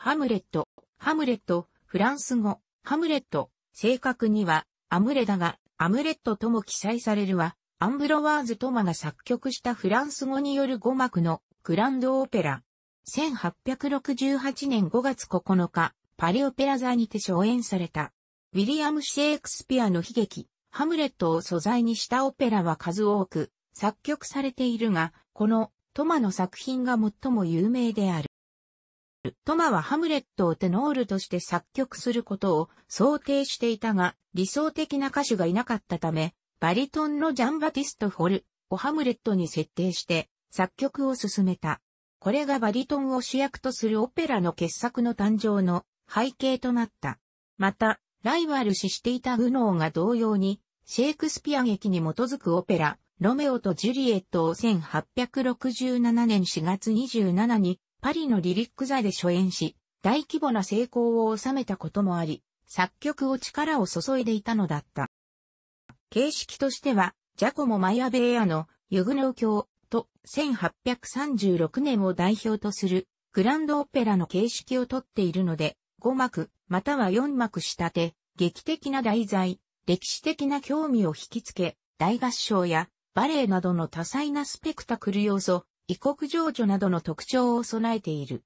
ハムレット、ハムレット、フランス語、ハムレット、正確には、アムレだが、アムレットとも記載されるは、アンブロワーズ・トマが作曲したフランス語による語幕のグランドオペラ。1868年5月9日、パリオペラ座にて初演された。ウィリアム・シェイクスピアの悲劇、ハムレットを素材にしたオペラは数多く作曲されているが、このトマの作品が最も有名である。トマはハムレットをテノールとして作曲することを想定していたが、理想的な歌手がいなかったため、バリトンのジャンバティスト・フォルをハムレットに設定して作曲を進めた。これがバリトンを主役とするオペラの傑作の誕生の背景となった。また、ライバル視していたグノーが同様に、シェイクスピア劇に基づくオペラ、ロメオとジュリエットを1867年4月27にパリのリリック座で初演し、大規模な成功を収めたこともあり、作曲を力を注いでいたのだった。形式としては、ジャコモ・マヤベイアのユグノー教と1836年を代表とするグランドオペラの形式をとっているので、5幕または4幕仕立て、劇的な題材、歴史的な興味を引きつけ、大合唱やバレエなどの多彩なスペクタクル要素、異国情緒などの特徴を備えている。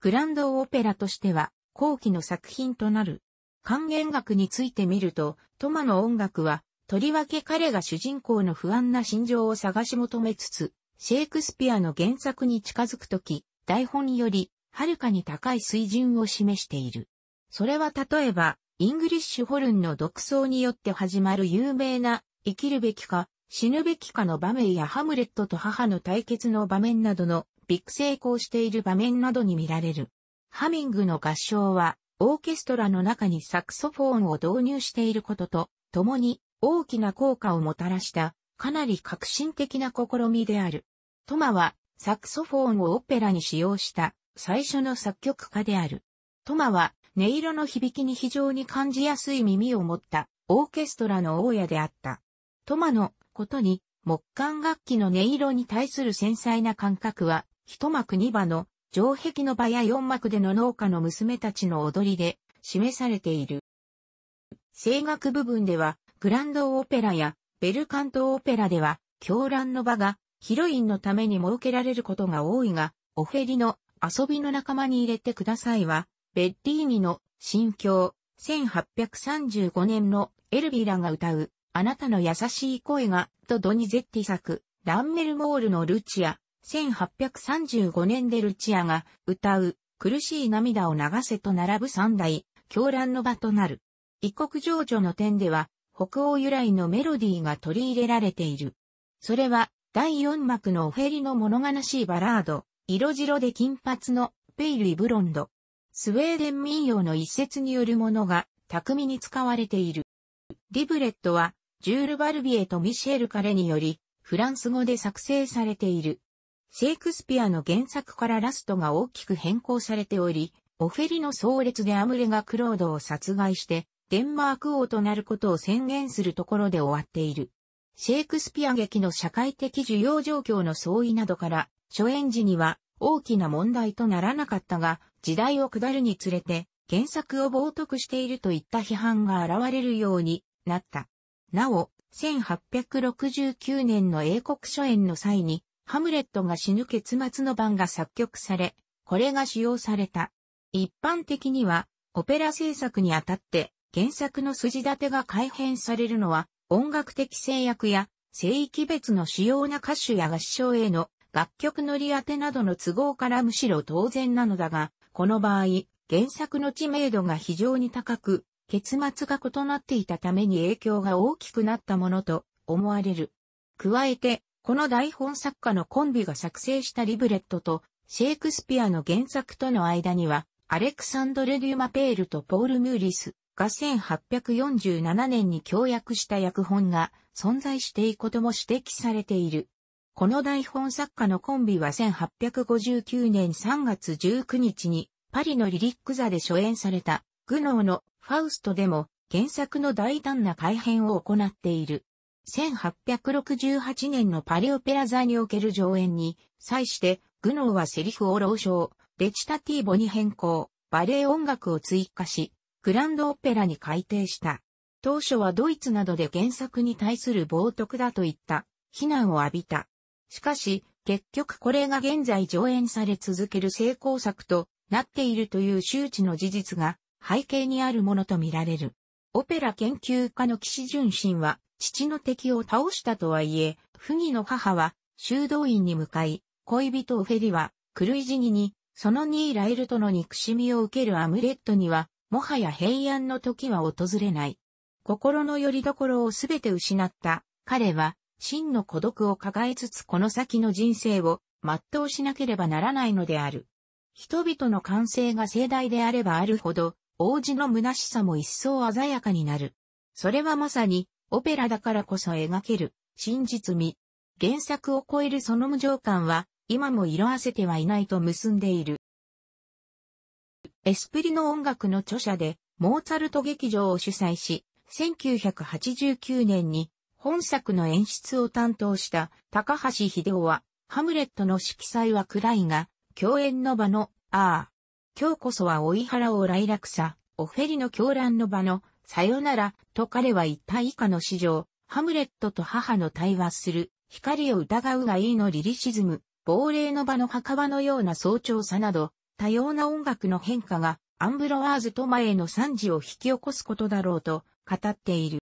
グランドオペラとしては、後期の作品となる。還元楽について見ると、トマの音楽は、とりわけ彼が主人公の不安な心情を探し求めつつ、シェイクスピアの原作に近づくとき、台本より、はるかに高い水準を示している。それは例えば、イングリッシュホルンの独奏によって始まる有名な、生きるべきか、死ぬべきかの場面やハムレットと母の対決の場面などのビッグ成功している場面などに見られる。ハミングの合唱は、オーケストラの中にサクソフォンを導入していることと、共に大きな効果をもたらした、かなり革新的な試みである。トマは、サクソフォンをオペラに使用した最初の作曲家である。トマは、音色の響きに非常に感じやすい耳を持ったオーケストラの大家であった。トマのことに、木管楽器の音色に対する繊細な感覚は、一幕二場の城壁の場や四幕での農家の娘たちの踊りで示されている。声楽部分では、グランドオペラやベルカントオペラでは、狂乱の場がヒロインのために設けられることが多いが、オフェリの遊びの仲間に入れてくださいは、ベッリーニの心境、1835年のエルビラが歌うあなたの優しい声が、とドニゼッティ作、ランメルモールのルチア、1835年でルチアが歌う、苦しい涙を流せと並ぶ三代、狂乱の場となる。異国情緒の点では、北欧由来のメロディーが取り入れられている。それは、第四幕のオフェリの物悲しいバラード、色白で金髪のペイルイブロンド。スウェーデン民謡の一節によるものが巧みに使われている。リブレットはジュール・バルビエとミシェル・カレにより、フランス語で作成されている。シェイクスピアの原作からラストが大きく変更されており、オフェリの壮烈でアムレがクロードを殺害して、デンマーク王となることを宣言するところで終わっている。シェイクスピア劇の社会的需要状況の相違などから、初演時には大きな問題とならなかったが、時代を下るにつれて、原作を冒涜しているといった批判が現れるようになった。なお、1869年の英国初演の際に、ハムレットが死ぬ結末の版が作曲され、これが使用された。一般的には、オペラ制作にあたって、原作の筋立てが改変されるのは、音楽的制約や、聖域別の主要な歌手や合唱への楽曲のり当てなどの都合からむしろ当然なのだが、この場合、原作の知名度が非常に高く、結末が異なっていたために影響が大きくなったものと思われる。加えて、この台本作家のコンビが作成したリブレットとシェイクスピアの原作との間には、アレクサンドレ・デュマペールとポール・ムーリスが1847年に協約した訳本が存在していくことも指摘されている。この台本作家のコンビは1859年3月19日にパリのリリック座で初演されたグノーのファウストでも原作の大胆な改編を行っている。1868年のパリオペラ座における上演に、際して、グノーはセリフを老唱、レチタティーボに変更、バレエ音楽を追加し、グランドオペラに改定した。当初はドイツなどで原作に対する冒涜だといった、非難を浴びた。しかし、結局これが現在上演され続ける成功作となっているという周知の事実が背景にあるものとみられる。オペラ研究家の岸純信は、父の敵を倒したとはいえ、不義の母は修道院に向かい、恋人オフェリは、狂い死にに、そのニーラエルとの憎しみを受けるアムレットには、もはや平安の時は訪れない。心の拠り所をすべて失った、彼は、真の孤独を抱えつつこの先の人生を全うしなければならないのである。人々の感性が盛大であればあるほど、王子の虚しさも一層鮮やかになる。それはまさに、オペラだからこそ描ける、真実味。原作を超えるその無情感は、今も色あせてはいないと結んでいる。エスプリの音楽の著者で、モーツァルト劇場を主催し、1989年に本作の演出を担当した高橋秀夫は、ハムレットの色彩は暗いが、共演の場の、ああ、今日こそは追い払おう来落さ、オフェリの狂乱の場の、さよなら、と彼は一体以下の史上、ハムレットと母の対話する、光を疑うがいいのリリシズム、亡霊の場の墓場のような早朝さなど、多様な音楽の変化が、アンブロワーズ・トマへの惨事を引き起こすことだろうと語っている。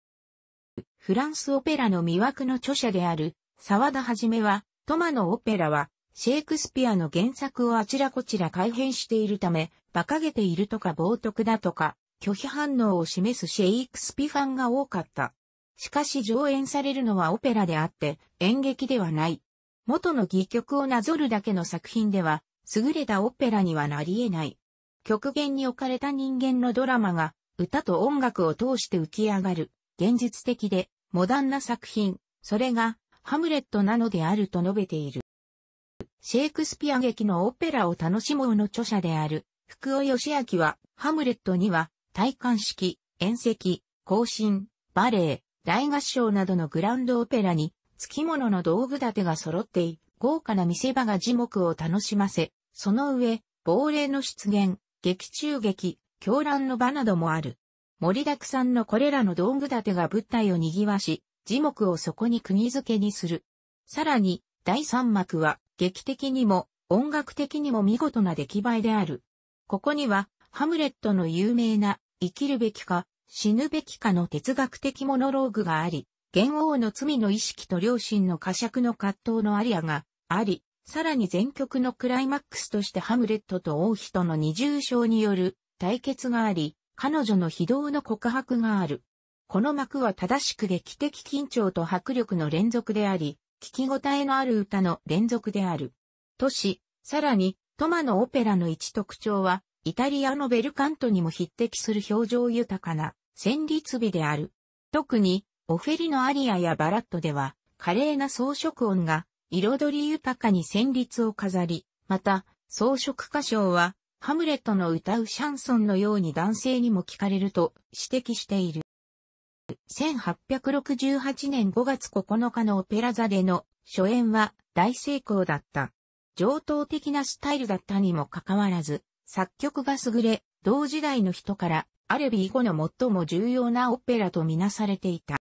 フランスオペラの魅惑の著者である沢田はじめは、トマのオペラはシェイクスピアの原作をあちらこちら改変しているため、馬鹿げているとか冒涜だとか、拒否反応を示すシェイクスピファンが多かった。しかし上演されるのはオペラであって、演劇ではない。元の戯曲をなぞるだけの作品では、優れたオペラにはなり得ない。極限に置かれた人間のドラマが、歌と音楽を通して浮き上がる、現実的で、モダンな作品、それが、ハムレットなのであると述べている。シェイクスピア劇のオペラを楽しもうの著者である、福尾義明は、ハムレットには、体感式、宴席、行進、バレエ、大合唱などのグランドオペラに、付き物の道具立てが揃ってい、豪華な見せ場が樹木を楽しませ、その上、亡霊の出現、劇中劇、狂乱の場などもある。盛りだくさんのこれらの道具立てが物体を賑わし、樹木をそこに釘付けにする。さらに、第三幕は、劇的にも音楽的にも見事な出来栄えである。ここには、ハムレットの有名な、生きるべきか、死ぬべきかの哲学的モノローグがあり、元王の罪の意識と良心の呵責の葛藤のアリアがあり、さらに全曲のクライマックスとしてハムレットと王妃との二重症による対決があり、彼女の非道の告白がある。この幕は正しく劇的緊張と迫力の連続であり、聞き応えのある歌の連続である。都市、さらに、トマのオペラの一特徴は、イタリアのベルカントにも匹敵する表情豊かな旋律美である。特に、オフェリのアリアやバラットでは、華麗な装飾音が、彩り豊かに旋律を飾り、また、装飾歌唱は、ハムレットの歌うシャンソンのように男性にも聞かれると指摘している。1868年5月9日のオペラ座での初演は大成功だった。上等的なスタイルだったにもかかわらず、作曲が優れ、同時代の人からアルビー後の最も重要なオペラとみなされていた。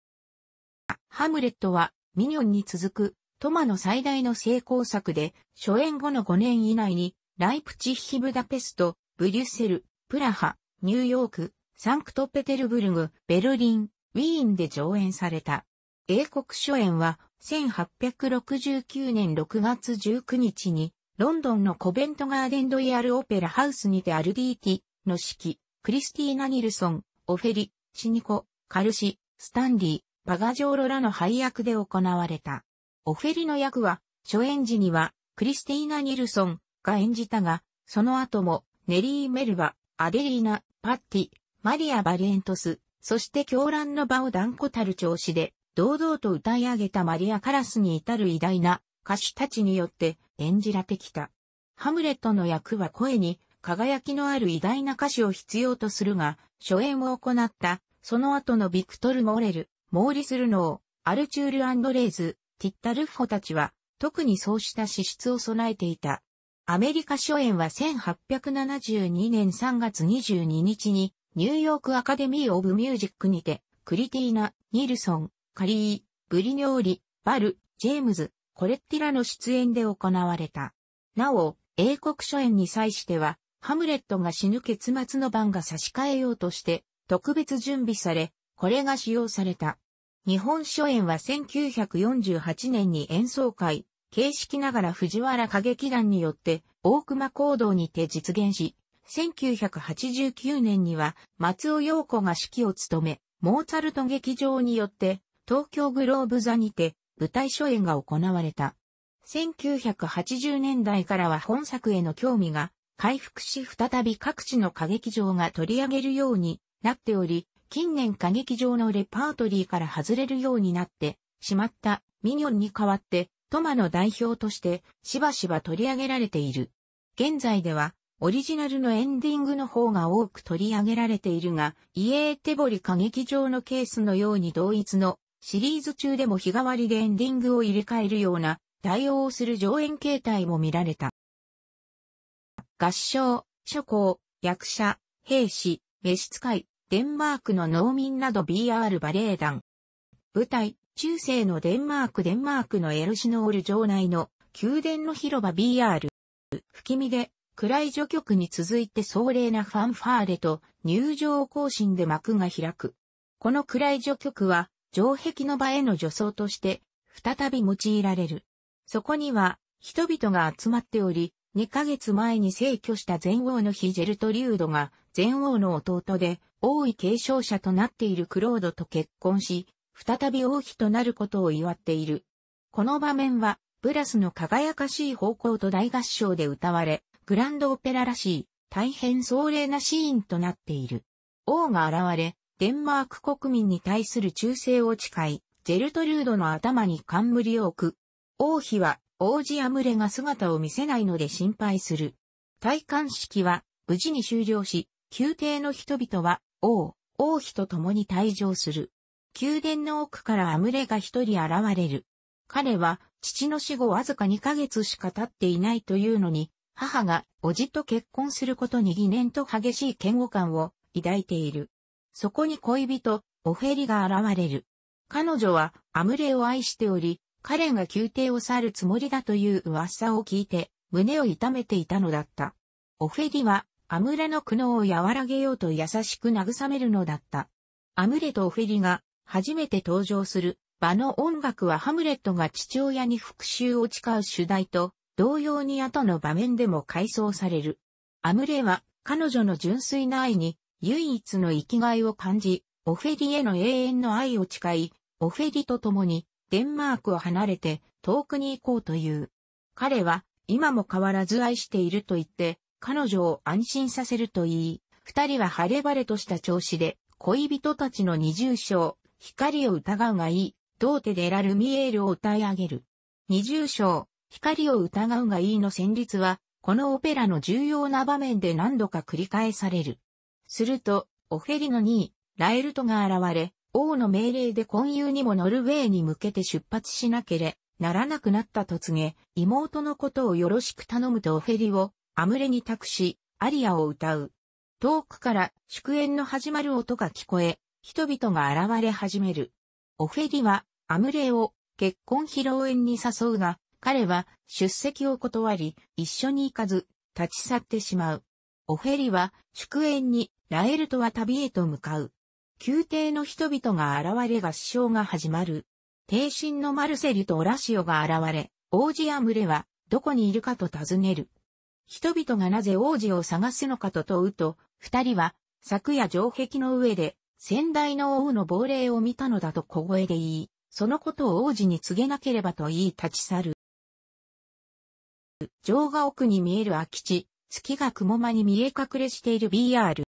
ハムレットはミニョンに続くトマの最大の成功作で、初演後の5年以内にライプチヒブダペスト、ブリュッセル、プラハ、ニューヨーク、サンクトペテルブルグ、ベルリン、ウィーンで上演された。英国初演は1869年6月19日にロンドンのコベントガーデンドイヤルオペラハウスにてアルディーティの式、クリスティーナ・ニルソン、オフェリ、シニコ、カルシ、スタンリー、バガジョーロらの配役で行われた。オフェリの役は初演時にはクリスティーナ・ニルソンが演じたが、その後もネリー・メルバ、アデリーナ、パッティ、マリア・バリエントス、そして狂乱の場を断固たる調子で、堂々と歌い上げたマリア・カラスに至る偉大な歌手たちによって演じられてきた。ハムレットの役は声に輝きのある偉大な歌手を必要とするが、初演を行った、その後のビクトル・モレル、モーリス・ルノー、アルチュール・アンドレーズ、ティッタ・ルッフォたちは、特にそうした資質を備えていた。アメリカ初演は1872年3月22日にニューヨークアカデミー・オブ・ミュージックにて、クリティーナ、ニルソン、カリー、ブリニョーリ、バル、ジェームズ、コレッティラの出演で行われた。なお、英国初演に際しては、ハムレットが死ぬ結末の番が差し替えようとして、特別準備され、これが使用された。日本初演は1948年に演奏会、形式ながら藤原歌劇団によって大熊行動にて実現し、1989年には松尾陽子が指揮を務め、モーツァルト劇場によって東京グローブ座にて舞台初演が行われた。1980年代からは本作への興味が回復し再び各地の歌劇場が取り上げるようになっており、近年歌劇場のレパートリーから外れるようになってしまったミニョンに代わって、トマの代表としてしばしば取り上げられている。現在ではオリジナルのエンディングの方が多く取り上げられているが、イエーテボリ歌劇場のケースのように同一のシリーズ中でも日替わりでエンディングを入れ替えるような対応をする上演形態も見られた。合唱、諸行、役者、兵士、召使い、デンマークの農民など BR バレエ団。舞台、中世のデンマークデンマークのエルシノール城内の宮殿の広場 BR。吹き見で暗い序曲に続いて壮麗なファンファーレと入場行進で幕が開く。この暗い序曲は、城壁の場への助走として、再び用いられる。そこには、人々が集まっており、2ヶ月前に逝去した前王のヒジェルト・リュードが、前王の弟で、王位継承者となっているクロードと結婚し、再び王妃となることを祝っている。この場面は、ブラスの輝かしい方向と大合唱で歌われ、グランドオペラらしい、大変壮麗なシーンとなっている。王が現れ、デンマーク国民に対する忠誠を誓い、ジェルトルードの頭に冠を置く。王妃は、王子アムレが姿を見せないので心配する。戴冠式は、無事に終了し、宮廷の人々は、王、王妃と共に退場する。宮殿の奥からアムレが一人現れる。彼は、父の死後わずか2ヶ月しか経っていないというのに、母が、おじと結婚することに疑念と激しい嫌悪感を抱いている。そこに恋人、オフェリが現れる。彼女は、アムレを愛しており、彼が宮廷を去るつもりだという噂を聞いて、胸を痛めていたのだった。オフェリは、アムレの苦悩を和らげようと優しく慰めるのだった。アムレとオフェリが、初めて登場する、場の音楽はハムレットが父親に復讐を誓う主題と、同様に後の場面でも回想される。アムレは彼女の純粋な愛に唯一の生きがいを感じ、オフェリへの永遠の愛を誓い、オフェリと共にデンマークを離れて遠くに行こうという。彼は今も変わらず愛していると言って、彼女を安心させると言い、二人は晴れ晴れとした調子で恋人たちの二重章、光を疑うがいい、童貞でラルミエールを歌い上げる。二重章、光を疑うがいいの旋律は、このオペラの重要な場面で何度か繰り返される。すると、オフェリの2位、ラエルトが現れ、王の命令で婚友にもノルウェーに向けて出発しなけれならなくなったと告げ、妹のことをよろしく頼むとオフェリをアムレに託し、アリアを歌う。遠くから祝宴の始まる音が聞こえ、人々が現れ始める。オフェリはアムレを結婚披露宴に誘うが、彼は出席を断り、一緒に行かず、立ち去ってしまう。オフェリは祝宴にラエルとは旅へと向かう。宮廷の人々が現れ合唱が始まる。帝神のマルセルとオラシオが現れ、王子や群れはどこにいるかと尋ねる。人々がなぜ王子を探すのかと問うと、二人は昨夜城壁の上で先代の王の亡霊を見たのだと小声で言い、そのことを王子に告げなければと言い立ち去る。城が奥に見える空き地、月が雲間に見え隠れしている BR。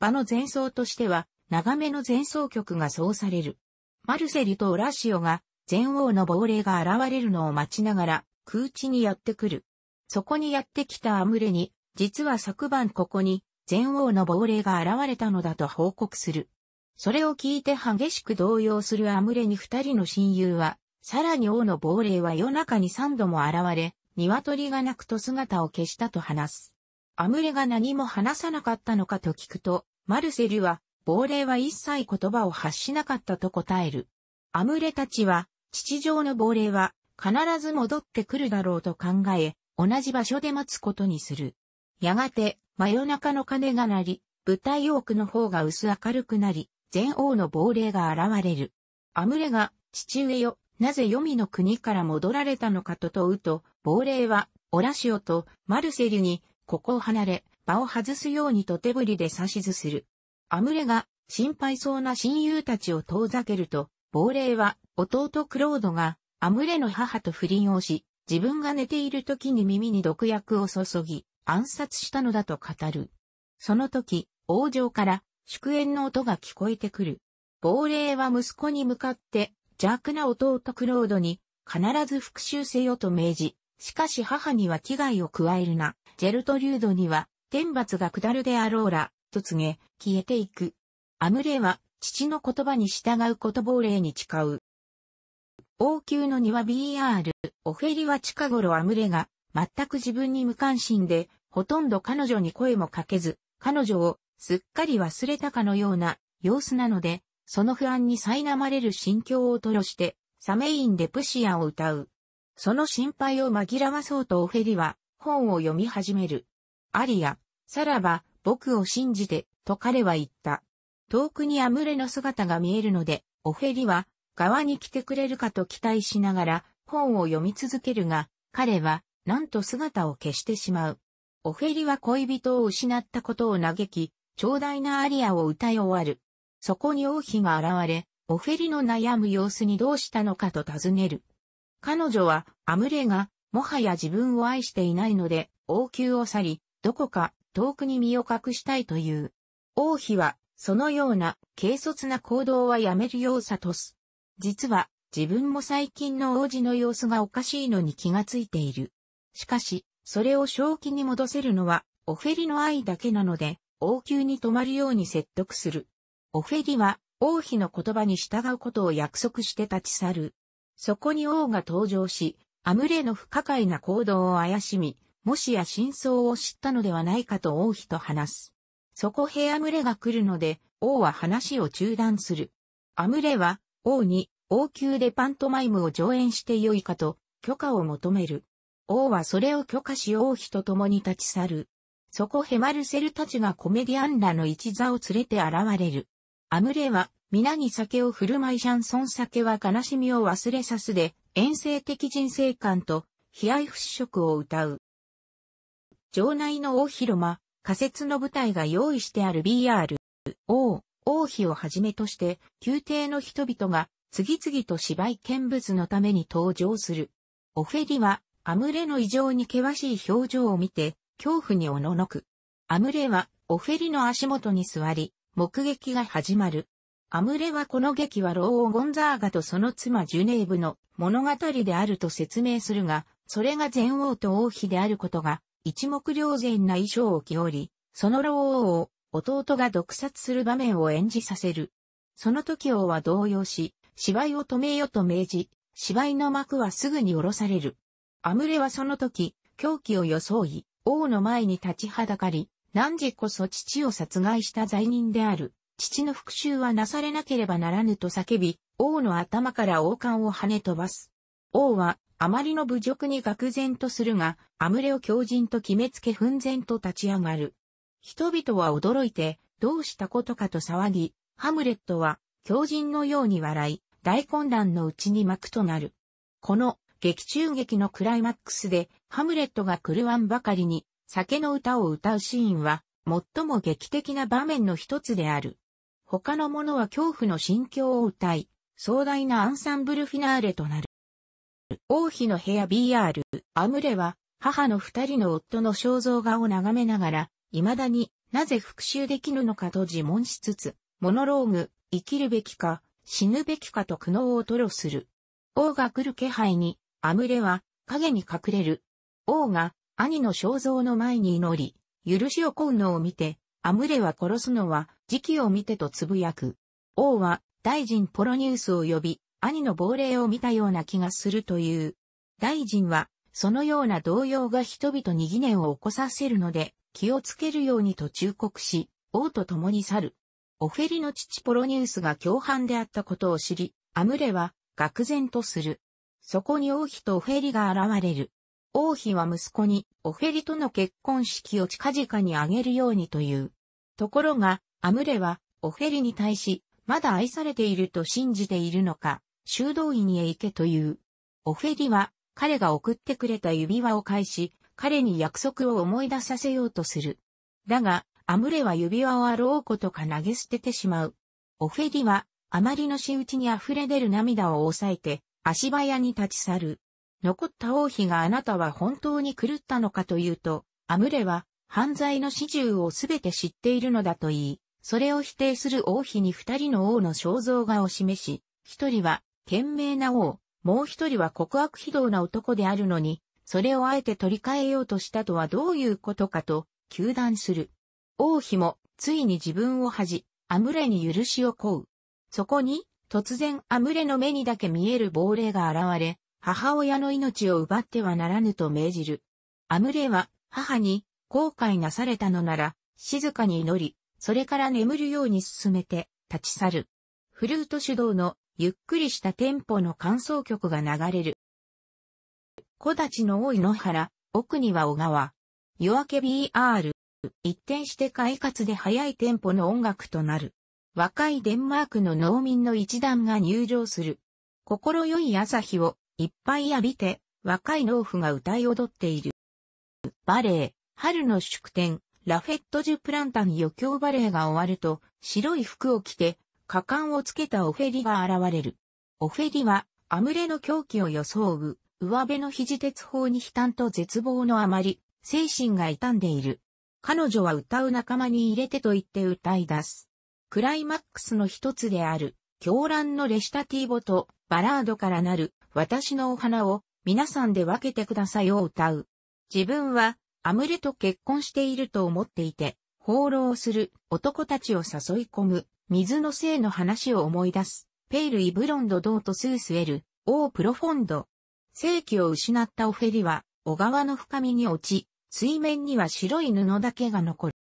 場の前奏としては、長めの前奏曲が奏される。マルセリとオラシオが、前王の亡霊が現れるのを待ちながら、空地にやってくる。そこにやってきたアムレに、実は昨晩ここに、前王の亡霊が現れたのだと報告する。それを聞いて激しく動揺するアムレに二人の親友は、さらに王の亡霊は夜中に三度も現れ、鶏が鳴くと姿を消したと話す。アムレが何も話さなかったのかと聞くと、マルセルは、亡霊は一切言葉を発しなかったと答える。アムレたちは、父上の亡霊は、必ず戻ってくるだろうと考え、同じ場所で待つことにする。やがて、真夜中の鐘が鳴り、舞台奥の方が薄明るくなり、全王の亡霊が現れる。アムレが、父上よ、なぜ黄泉の国から戻られたのかと問うと、亡霊は、オラシオとマルセリュに、ここを離れ、場を外すようにと手振りで指図する。アムレが心配そうな親友たちを遠ざけると、亡霊は弟クロードがアムレの母と不倫をし、自分が寝ている時に耳に毒薬を注ぎ、暗殺したのだと語る。その時、王城から祝宴の音が聞こえてくる。亡霊は息子に向かって邪悪な弟クロードに必ず復讐せよと命じ、しかし母には危害を加えるな、ジェルトリュードには、天罰が下るであろうら、と告げ、消えていく。アムレは、父の言葉に従う言葉を霊に誓う。王宮の庭 BR、オフェリは近頃アムレが、全く自分に無関心で、ほとんど彼女に声もかけず、彼女をすっかり忘れたかのような様子なので、その不安に苛まれる心境を吐露して、サメインでプシアを歌う。その心配を紛らわそうとオフェリは本を読み始める。アリア、さらば、僕を信じて、と彼は言った。遠くにアムレの姿が見えるので、オフェリは、側に来てくれるかと期待しながら、本を読み続けるが、彼は、なんと姿を消してしまう。オフェリは恋人を失ったことを嘆き、長大なアリアを歌い終わる。そこに王妃が現れ、オフェリの悩む様子にどうしたのかと尋ねる。彼女は、アムレが、もはや自分を愛していないので、王宮を去り、どこか遠くに身を隠したいという。王妃は、そのような軽率な行動はやめるよう悟す。実は、自分も最近の王子の様子がおかしいのに気がついている。しかし、それを正気に戻せるのは、オフェリの愛だけなので、王宮に泊まるように説得する。オフェリは、王妃の言葉に従うことを約束して立ち去る。そこに王が登場し、アムレの不可解な行動を怪しみ、もしや真相を知ったのではないかと王妃と話す。そこへアムレが来るので、王は話を中断する。アムレは、王に、王宮でパントマイムを上演してよいかと、許可を求める。王はそれを許可し王妃と共に立ち去る。そこへマルセルたちがコメディアンらの一座を連れて現れる。アムレは皆に酒を振る舞いシャンソン酒は悲しみを忘れさすで、遠征的人生観と、悲哀払拭を歌う。城内の大広間、仮設の舞台が用意してある BR、王、王妃をはじめとして、宮廷の人々が、次々と芝居見物のために登場する。オフェリは、アムレの異常に険しい表情を見て、恐怖におののく。アムレは、オフェリの足元に座り、目撃が始まる。アムレはこの劇は老王ゴンザーガとその妻ジュネーブの物語であると説明するが、それが前王と王妃であることが一目瞭然な衣装を着おり、その老王を弟が毒殺する場面を演じさせる。その時王は動揺し、芝居を止めよと命じ、芝居の幕はすぐに下ろされる。アムレはその時、狂気を装い、王の前に立ちはだかり、何時こそ父を殺害した罪人である。父の復讐はなされなければならぬと叫び、王の頭から王冠を跳ね飛ばす。王は、あまりの侮辱に愕然とするが、アムレを狂人と決めつけ奮然と立ち上がる。人々は驚いて、どうしたことかと騒ぎ、ハムレットは、狂人のように笑い、大混乱のうちに幕となる。この、劇中劇のクライマックスで、ハムレットが狂わんばかりに、酒の歌を歌うシーンは、最も劇的な場面の一つである。他の者は恐怖の心境を歌い、壮大なアンサンブルフィナーレとなる。王妃の部屋 BR、アムレは、母の二人の夫の肖像画を眺めながら、未だになぜ復讐できぬのかと自問しつつ、モノローグ、生きるべきか、死ぬべきかと苦悩を吐露する。王が来る気配に、アムレは、影に隠れる。王が、兄の肖像の前に祈り、許しを請うのを見て、アムレは殺すのは時期を見てとつぶやく。王は大臣ポロニウスを呼び、兄の亡霊を見たような気がするという。大臣は、そのような動揺が人々に疑念を起こさせるので、気をつけるようにと忠告し、王と共に去る。オフェリの父ポロニウスが共犯であったことを知り、アムレは、愕然とする。そこに王妃とオフェリが現れる。王妃は息子にオフェリとの結婚式を近々にあげるようにという。ところが、アムレはオフェリに対し、まだ愛されていると信じているのか、修道院へ行けという。オフェリは、彼が送ってくれた指輪を返し、彼に約束を思い出させようとする。だが、アムレは指輪をあろうことか投げ捨ててしまう。オフェリは、あまりの仕打ちに溢れ出る涙を抑えて、足早に立ち去る。残った王妃があなたは本当に狂ったのかというと、アムレは犯罪の始終をすべて知っているのだと言い、それを否定する王妃に二人の王の肖像画を示し、一人は、賢明な王、もう一人は告白非道な男であるのに、それをあえて取り替えようとしたとはどういうことかと、求断する。王妃も、ついに自分を恥じ、アムレに許しを請う。そこに、突然アムレの目にだけ見える亡霊が現れ、母親の命を奪ってはならぬと命じる。アムレは、母に、後悔なされたのなら、静かに祈り、それから眠るように進めて、立ち去る。フルート主導の、ゆっくりしたテンポの感想曲が流れる。木立の多い野原、奥には小川。夜明け BR。一転して快活で速いテンポの音楽となる。若いデンマークの農民の一団が入場する。心よい朝日をいっぱい浴びて、若い農夫が歌い踊っている。バレー、春の祝典、ラフェット・ジュ・プランタン余興バレーが終わると、白い服を着て、果敢をつけたオフェリが現れる。オフェリは、アムレの狂気を装う、上辺の肘鉄砲に悲嘆と絶望のあまり、精神が傷んでいる。彼女は歌う仲間に入れてと言って歌い出す。クライマックスの一つである、狂乱のレシタティーボとバラードからなる私のお花を皆さんで分けてくださいを歌う。自分はアムレと結婚していると思っていて、放浪する男たちを誘い込む水の性の話を思い出す。ペイル・イ・ブロンド・ドート・スース・エル、オー・プロフォンド。世気を失ったオフェリは、小川の深みに落ち、水面には白い布だけが残る。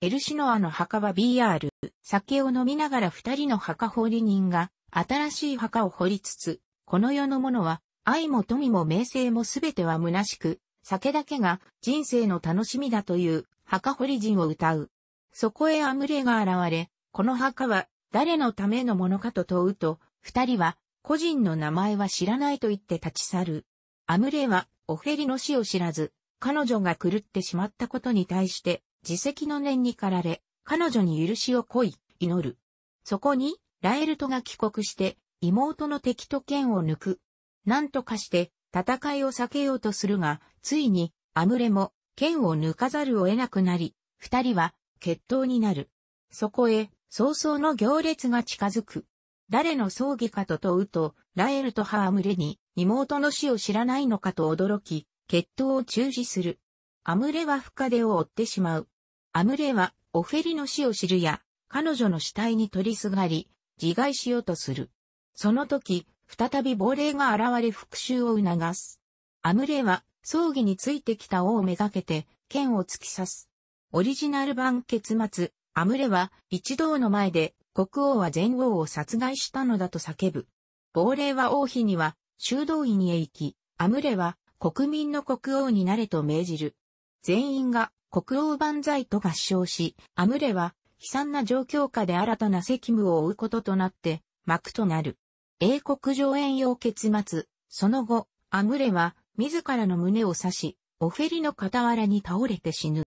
エルシノアの墓は BR、酒を飲みながら二人の墓掘り人が、新しい墓を掘りつつ、この世のものは、愛も富も名声もすべては虚しく、酒だけが人生の楽しみだという墓掘り人を歌う。そこへアムレが現れ、この墓は誰のためのものかと問うと、二人は個人の名前は知らないと言って立ち去る。アムレはオフェリの死を知らず、彼女が狂ってしまったことに対して、自責の念に駆られ、彼女に許しを乞い、祈る。そこに、ラエルトが帰国して、妹の敵と剣を抜く。何とかして戦いを避けようとするが、ついにアムレも剣を抜かざるを得なくなり、二人は決闘になる。そこへ早々の行列が近づく。誰の葬儀かと問うと、ラエルとハアムレに妹の死を知らないのかと驚き、決闘を中止する。アムレは深手を追ってしまう。アムレはオフェリの死を知るや、彼女の死体に取りすがり、自害しようとする。その時、再び亡霊が現れ復讐を促す。アムレは、葬儀についてきた王をめがけて、剣を突き刺す。オリジナル版結末、アムレは、一同の前で、国王は全王を殺害したのだと叫ぶ。亡霊は王妃には、修道院へ行き、アムレは、国民の国王になれと命じる。全員が、国王万歳と合唱し、アムレは、悲惨な状況下で新たな責務を負うこととなって、幕となる。英国上演用結末、その後、アムレは自らの胸を刺し、オフェリの傍らに倒れて死ぬ。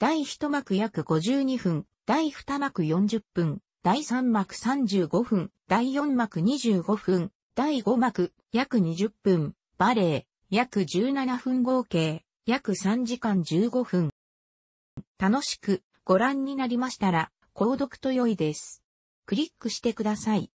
第1幕約52分、第2幕40分、第3幕35分、第4幕25分、第5幕約20分、バレエ約17分合計約3時間15分。楽しくご覧になりましたら、購読と良いです。クリックしてください。